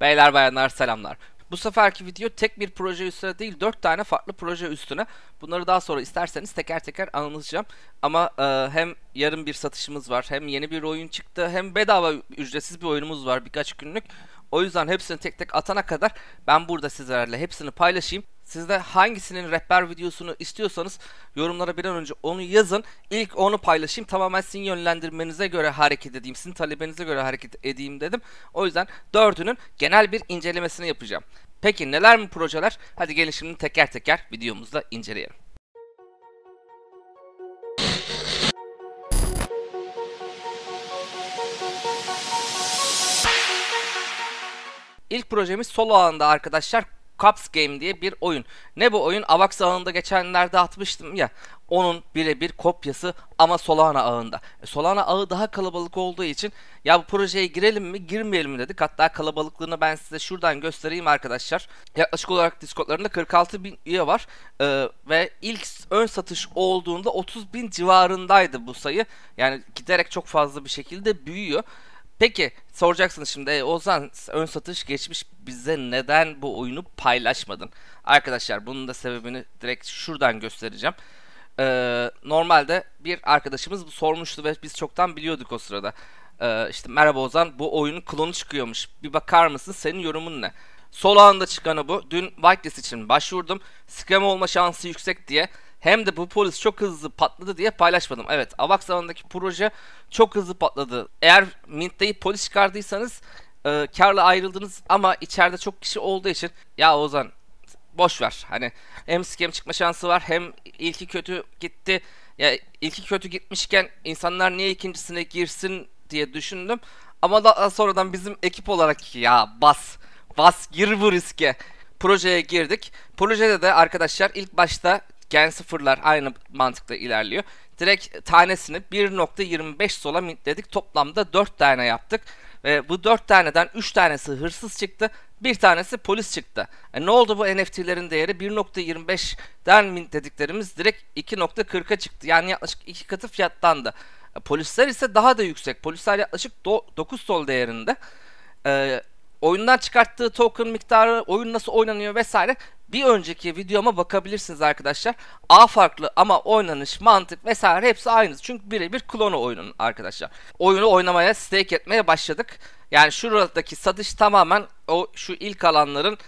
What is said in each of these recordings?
Beyler bayanlar selamlar. Bu seferki video tek bir proje üstüne değil 4 tane farklı proje üstüne. Bunları daha sonra isterseniz teker teker anlatacağım. Ama e, hem yarın bir satışımız var hem yeni bir oyun çıktı hem bedava ücretsiz bir oyunumuz var birkaç günlük. O yüzden hepsini tek tek atana kadar ben burada sizlerle hepsini paylaşayım. Siz de hangisinin rapper videosunu istiyorsanız yorumlara bir an önce onu yazın. İlk onu paylaşayım. Tamamen sizin yönlendirmenize göre hareket edeyim. Sizin talebinize göre hareket edeyim dedim. O yüzden dördünün genel bir incelemesini yapacağım. Peki neler mi projeler? Hadi gelin şimdi teker teker videomuzda inceleyelim. İlk projemiz solo ağında arkadaşlar Cups Game diye bir oyun. Ne bu oyun? Avax ağında geçenlerde atmıştım ya. Onun birebir kopyası ama Solana ağında. E, Solana ağı daha kalabalık olduğu için ya bu projeye girelim mi girmeyelim mi dedik. Hatta kalabalıklığını ben size şuradan göstereyim arkadaşlar. Yaklaşık olarak Discord'larında 46 bin üye var. Ee, ve ilk ön satış olduğunda 30 bin civarındaydı bu sayı. Yani giderek çok fazla bir şekilde büyüyor. Peki soracaksınız şimdi e, Ozan ön satış geçmiş bize neden bu oyunu paylaşmadın? Arkadaşlar bunun da sebebini direkt şuradan göstereceğim. Ee, normalde bir arkadaşımız sormuştu ve biz çoktan biliyorduk o sırada. Ee, işte merhaba Ozan bu oyunun klonu çıkıyormuş bir bakar mısın senin yorumun ne? Sol anda çıkanı bu. Dün whitelist için başvurdum. Scam olma şansı yüksek diye hem de bu polis çok hızlı patladı diye paylaşmadım. Evet AVAX alanındaki proje çok hızlı patladı. Eğer Mint'teyi polis çıkardıysanız e, karla ayrıldınız ama içeride çok kişi olduğu için ya Ozan boş ver. Hani hem skem çıkma şansı var hem ilki kötü gitti. Ya ilki kötü gitmişken insanlar niye ikincisine girsin diye düşündüm. Ama daha sonradan bizim ekip olarak ya bas bas gir bu riske projeye girdik. Projede de arkadaşlar ilk başta gen sıfırlar aynı mantıkla ilerliyor. Direkt tanesini 1.25 sola mintledik. Toplamda 4 tane yaptık. Ve bu 4 taneden 3 tanesi hırsız çıktı. Bir tanesi polis çıktı. E ne oldu bu NFT'lerin değeri? 1.25'den mint dediklerimiz direkt 2.40'a çıktı. Yani yaklaşık 2 katı fiyattandı. E, polisler ise daha da yüksek. Polisler yaklaşık 9 sol değerinde. E, oyundan çıkarttığı token miktarı, oyun nasıl oynanıyor vesaire bir önceki videoma bakabilirsiniz arkadaşlar. A farklı ama oynanış, mantık vesaire hepsi aynı. Çünkü birebir klonu oyunun arkadaşlar. Oyunu oynamaya, stake etmeye başladık. Yani şuradaki satış tamamen o şu ilk alanların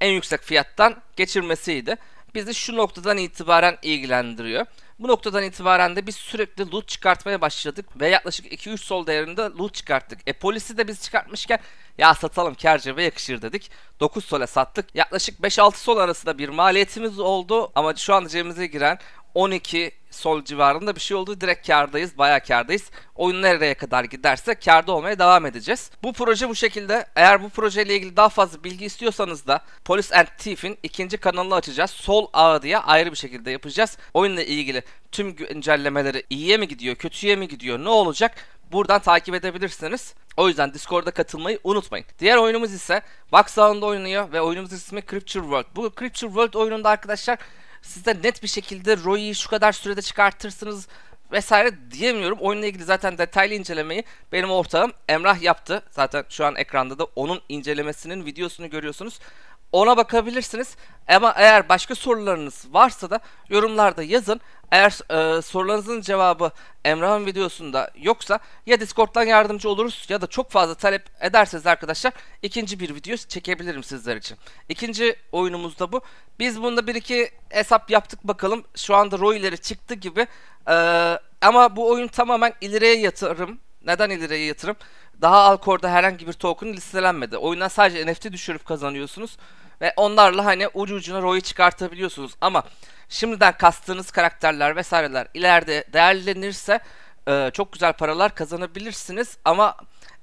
en yüksek fiyattan geçirmesiydi. Bizi şu noktadan itibaren ilgilendiriyor. Bu noktadan itibaren de biz sürekli loot çıkartmaya başladık ve yaklaşık 2-3 sol değerinde loot çıkarttık. E polisi de biz çıkartmışken ya satalım kercebe yakışır dedik. 9 sole sattık. Yaklaşık 5-6 sol arasında bir maliyetimiz oldu. Ama şu an cebimize giren 12 sol civarında bir şey oldu. Direkt kardayız. Bayağı kardayız. Oyun nereye kadar giderse karda olmaya devam edeceğiz. Bu proje bu şekilde. Eğer bu projeyle ilgili daha fazla bilgi istiyorsanız da Police and Thief'in ikinci kanalını açacağız. Sol Ağı diye ayrı bir şekilde yapacağız. Oyunla ilgili tüm güncellemeleri iyiye mi gidiyor, kötüye mi gidiyor, ne olacak? Buradan takip edebilirsiniz. O yüzden Discord'a katılmayı unutmayın. Diğer oyunumuz ise Vaxalon'da oynuyor ve oyunumuz ismi Crypture World. Bu Crypture World oyununda arkadaşlar size net bir şekilde Royi şu kadar sürede çıkartırsınız vesaire diyemiyorum. Oyunla ilgili zaten detaylı incelemeyi benim ortağım Emrah yaptı. Zaten şu an ekranda da onun incelemesinin videosunu görüyorsunuz ona bakabilirsiniz. Ama eğer başka sorularınız varsa da yorumlarda yazın. Eğer e, sorularınızın cevabı Emrah'ın videosunda yoksa ya Discord'dan yardımcı oluruz ya da çok fazla talep ederseniz arkadaşlar ikinci bir video çekebilirim sizler için. İkinci oyunumuz da bu. Biz bunda bir iki hesap yaptık bakalım. Şu anda Roy'leri çıktı gibi. E, ama bu oyun tamamen ileriye yatırım neden ileriye yatırım? Daha Alcor'da herhangi bir token listelenmedi. Oyundan sadece NFT düşürüp kazanıyorsunuz. Ve onlarla hani ucu ucuna ROI'yi çıkartabiliyorsunuz. Ama şimdiden kastığınız karakterler vesaireler ileride değerlenirse e, çok güzel paralar kazanabilirsiniz. Ama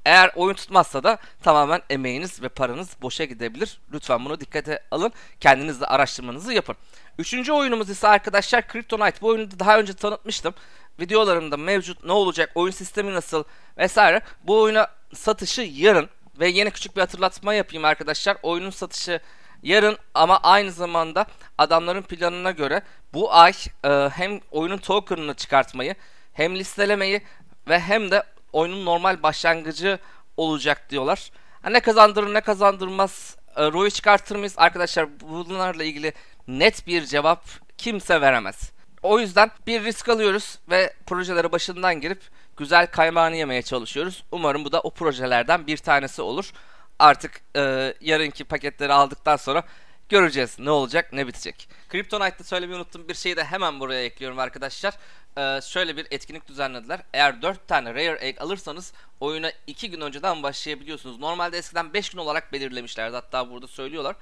eğer oyun tutmazsa da tamamen emeğiniz ve paranız boşa gidebilir. Lütfen bunu dikkate alın. Kendiniz de araştırmanızı yapın. Üçüncü oyunumuz ise arkadaşlar Kryptonite. Bu oyunu daha önce tanıtmıştım videolarında mevcut ne olacak, oyun sistemi nasıl vesaire. Bu oyuna satışı yarın ve yine küçük bir hatırlatma yapayım arkadaşlar. Oyunun satışı yarın ama aynı zamanda adamların planına göre bu ay e, hem oyunun token'ını çıkartmayı hem listelemeyi ve hem de oyunun normal başlangıcı olacak diyorlar. ne kazandırır ne kazandırmaz e, ROI'yi çıkartır mıyız? Arkadaşlar bunlarla ilgili net bir cevap kimse veremez. O yüzden bir risk alıyoruz ve projelere başından girip güzel kaymağını yemeye çalışıyoruz. Umarım bu da o projelerden bir tanesi olur. Artık e, yarınki paketleri aldıktan sonra göreceğiz ne olacak ne bitecek. Kryptonite'da söylemeyi unuttum bir şeyi de hemen buraya ekliyorum arkadaşlar. Ee, şöyle bir etkinlik düzenlediler. Eğer 4 tane Rare Egg alırsanız oyuna 2 gün önceden başlayabiliyorsunuz. Normalde eskiden 5 gün olarak belirlemişlerdi hatta burada söylüyorlar.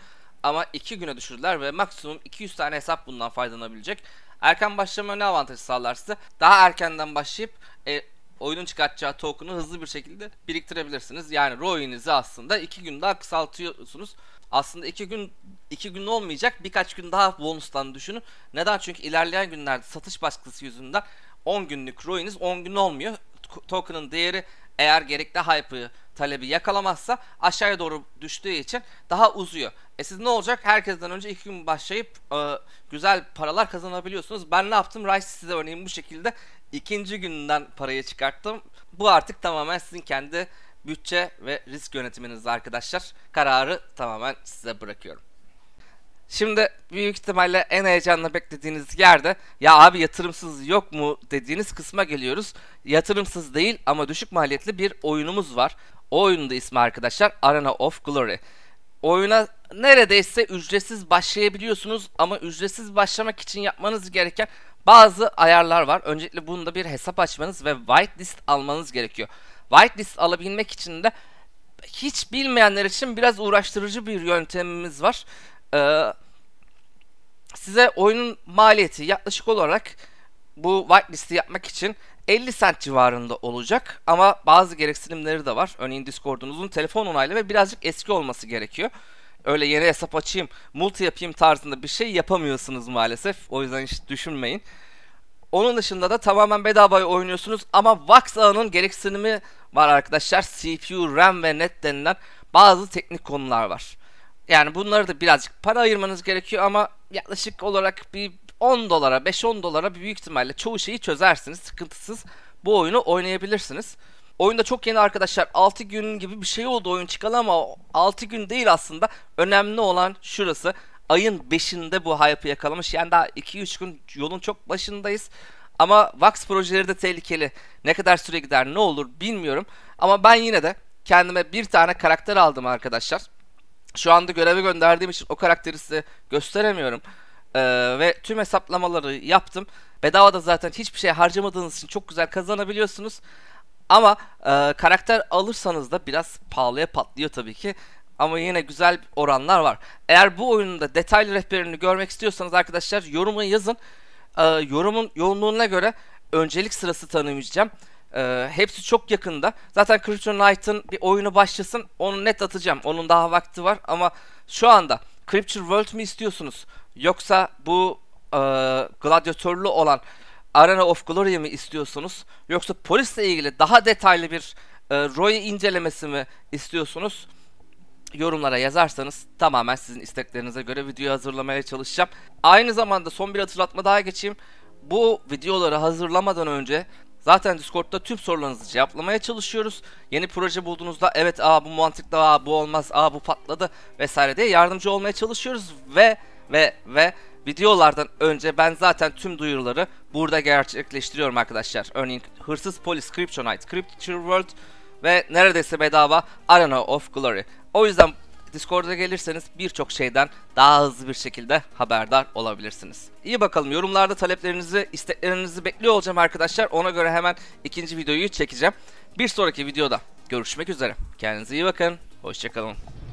Ama 2 güne düşürdüler ve maksimum 200 tane hesap bundan faydalanabilecek. Erken başlama ne avantajı sağlar size? Daha erkenden başlayıp e, oyunun çıkartacağı token'ı hızlı bir şekilde biriktirebilirsiniz. Yani ROI'nizi aslında 2 gün daha kısaltıyorsunuz. Aslında 2 gün 2 gün olmayacak birkaç gün daha bonustan düşünün. Neden? Çünkü ilerleyen günlerde satış baskısı yüzünden 10 günlük ROI'niz 10 gün olmuyor. Token'ın değeri eğer gerekli hype'ı talebi yakalamazsa aşağıya doğru düştüğü için daha uzuyor. E siz ne olacak? Herkesten önce iki gün başlayıp e, güzel paralar kazanabiliyorsunuz. Ben ne yaptım? Rice size örneğin bu şekilde ikinci günden parayı çıkarttım. Bu artık tamamen sizin kendi bütçe ve risk yönetiminizde arkadaşlar. Kararı tamamen size bırakıyorum. Şimdi büyük ihtimalle en heyecanla beklediğiniz yerde ya abi yatırımsız yok mu dediğiniz kısma geliyoruz. Yatırımsız değil ama düşük maliyetli bir oyunumuz var. O oyunun da ismi arkadaşlar Arena of Glory. Oyuna neredeyse ücretsiz başlayabiliyorsunuz ama ücretsiz başlamak için yapmanız gereken bazı ayarlar var. Öncelikle bunda bir hesap açmanız ve whitelist almanız gerekiyor. Whitelist alabilmek için de hiç bilmeyenler için biraz uğraştırıcı bir yöntemimiz var. Ee, size oyunun maliyeti yaklaşık olarak bu whitelist'i yapmak için 50 cent civarında olacak ama bazı gereksinimleri de var. Örneğin Discord'unuzun telefon onaylı ve birazcık eski olması gerekiyor. Öyle yeni hesap açayım, multi yapayım tarzında bir şey yapamıyorsunuz maalesef. O yüzden hiç düşünmeyin. Onun dışında da tamamen bedava oynuyorsunuz ama Vax ağının gereksinimi var arkadaşlar. CPU, RAM ve net denilen bazı teknik konular var. Yani bunları da birazcık para ayırmanız gerekiyor ama yaklaşık olarak bir 10 dolara 5-10 dolara büyük ihtimalle çoğu şeyi çözersiniz. Sıkıntısız bu oyunu oynayabilirsiniz. Oyunda çok yeni arkadaşlar 6 gün gibi bir şey oldu oyun çıkalı ama 6 gün değil aslında. Önemli olan şurası ayın 5'inde bu hype'ı yakalamış. Yani daha 2-3 gün yolun çok başındayız. Ama Vax projeleri de tehlikeli. Ne kadar süre gider ne olur bilmiyorum. Ama ben yine de kendime bir tane karakter aldım arkadaşlar. Şu anda göreve gönderdiğim için o karakteri size gösteremiyorum. Ee, ve tüm hesaplamaları yaptım. Bedava da zaten hiçbir şey harcamadığınız için çok güzel kazanabiliyorsunuz. Ama e, karakter alırsanız da biraz pahalıya patlıyor tabii ki. Ama yine güzel oranlar var. Eğer bu oyunda detaylı rehberini görmek istiyorsanız arkadaşlar yorumu yazın. E, yorumun yoğunluğuna göre öncelik sırası tanımayacağım. E, hepsi çok yakında. Zaten Crypto Knight'ın bir oyunu başlasın. Onu net atacağım. Onun daha vakti var ama şu anda Crypture World mi istiyorsunuz? Yoksa bu e, gladyatörlü olan Arena of Glory mi istiyorsunuz? Yoksa polisle ilgili daha detaylı bir e, Roy incelemesi mi istiyorsunuz? yorumlara yazarsanız tamamen sizin isteklerinize göre video hazırlamaya çalışacağım. Aynı zamanda son bir hatırlatma daha geçeyim. Bu videoları hazırlamadan önce Zaten Discord'da tüm sorularınızı cevaplamaya çalışıyoruz. Yeni proje bulduğunuzda evet aa bu mantıklı aa bu olmaz aa bu patladı vesaire diye yardımcı olmaya çalışıyoruz ve ve ve videolardan önce ben zaten tüm duyuruları burada gerçekleştiriyorum arkadaşlar. Örneğin Hırsız Polis, Kryptonite, Crypture World ve neredeyse bedava Arena of Glory. O yüzden Discord'a gelirseniz birçok şeyden daha hızlı bir şekilde haberdar olabilirsiniz. İyi bakalım yorumlarda taleplerinizi, isteklerinizi bekliyor olacağım arkadaşlar. Ona göre hemen ikinci videoyu çekeceğim. Bir sonraki videoda görüşmek üzere. Kendinize iyi bakın. Hoşçakalın.